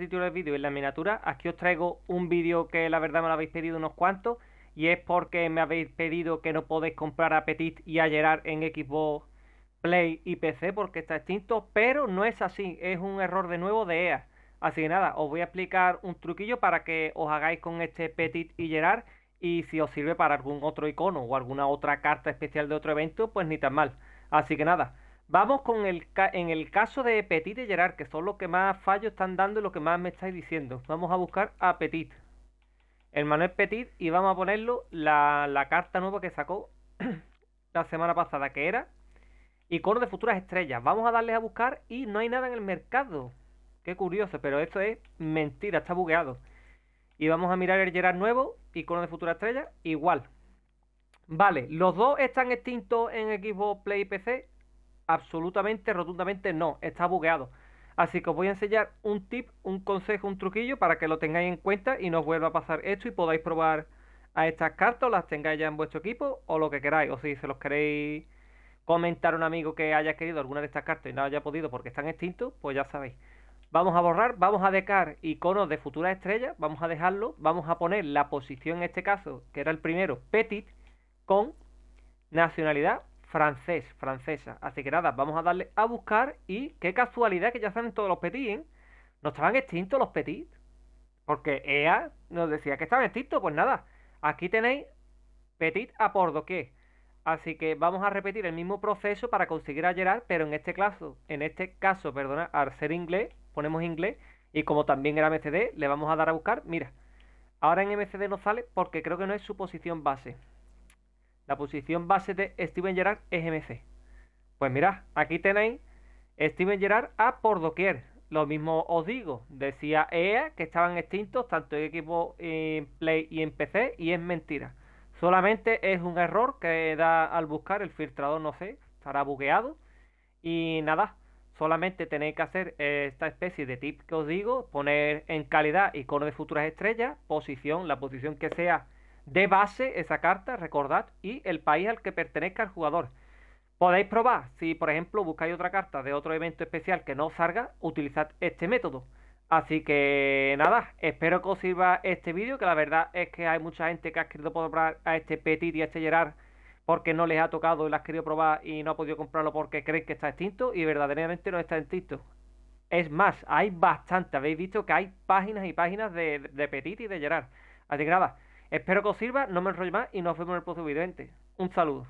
título del vídeo en la miniatura Aquí os traigo un vídeo que la verdad me lo habéis pedido unos cuantos y es porque me habéis pedido que no podéis comprar a Petit y a Gerard en Xbox Play y PC porque está extinto, pero no es así, es un error de nuevo de EA. Así que nada, os voy a explicar un truquillo para que os hagáis con este Petit y Gerard y si os sirve para algún otro icono o alguna otra carta especial de otro evento, pues ni tan mal. Así que nada, Vamos con el en el caso de Petit y Gerard, que son los que más fallos están dando y lo que más me estáis diciendo. Vamos a buscar a Petit. El Manuel Petit y vamos a ponerlo la, carta nueva que sacó la semana pasada, que era Icono de futuras estrellas. Vamos a darles a buscar y no hay nada en el mercado. Qué curioso, pero esto es mentira, está bugueado. Y vamos a mirar el Gerard nuevo, Icono de futuras estrellas, igual. Vale, los dos están extintos en Xbox Play y PC absolutamente, rotundamente no, está bugueado. Así que os voy a enseñar un tip, un consejo, un truquillo para que lo tengáis en cuenta y no os vuelva a pasar esto y podáis probar a estas cartas, las tengáis ya en vuestro equipo o lo que queráis. O si se los queréis comentar a un amigo que haya querido alguna de estas cartas y no haya podido porque están extintos, pues ya sabéis. Vamos a borrar, vamos a dejar iconos de futuras estrellas, vamos a dejarlo, vamos a poner la posición en este caso, que era el primero, Petit, con nacionalidad, francés, francesa. Así que nada, vamos a darle a buscar y qué casualidad que ya están todos los petits, Nos ¿eh? ¿No estaban extintos los petits? Porque EA nos decía que estaban extintos, pues nada, aquí tenéis petit a por doquier. Así que vamos a repetir el mismo proceso para conseguir a Gerard, pero en este caso, en este caso, perdona, al ser inglés, ponemos inglés, y como también era MCD, le vamos a dar a buscar, mira, ahora en MCD no sale porque creo que no es su posición base. La posición base de Steven Gerard es MC. Pues mirad, aquí tenéis Steven Gerrard a por doquier. Lo mismo os digo, decía EA que estaban extintos tanto en equipo en Play y en PC y es mentira. Solamente es un error que da al buscar el filtrador, no sé, estará bugueado. Y nada, solamente tenéis que hacer esta especie de tip que os digo, poner en calidad icono de futuras estrellas, posición, la posición que sea de base esa carta, recordad, y el país al que pertenezca el jugador. Podéis probar, si por ejemplo buscáis otra carta de otro evento especial que no os salga, utilizad este método. Así que nada, espero que os sirva este vídeo, que la verdad es que hay mucha gente que ha querido probar a este Petit y a este Gerard porque no les ha tocado y las ha querido probar y no ha podido comprarlo porque creen que está extinto y verdaderamente no está extinto. Es más, hay bastante, habéis visto que hay páginas y páginas de, de Petit y de Gerard. Así que nada, Espero que os sirva, no me enrollo más y nos vemos en el próximo video. Un saludo.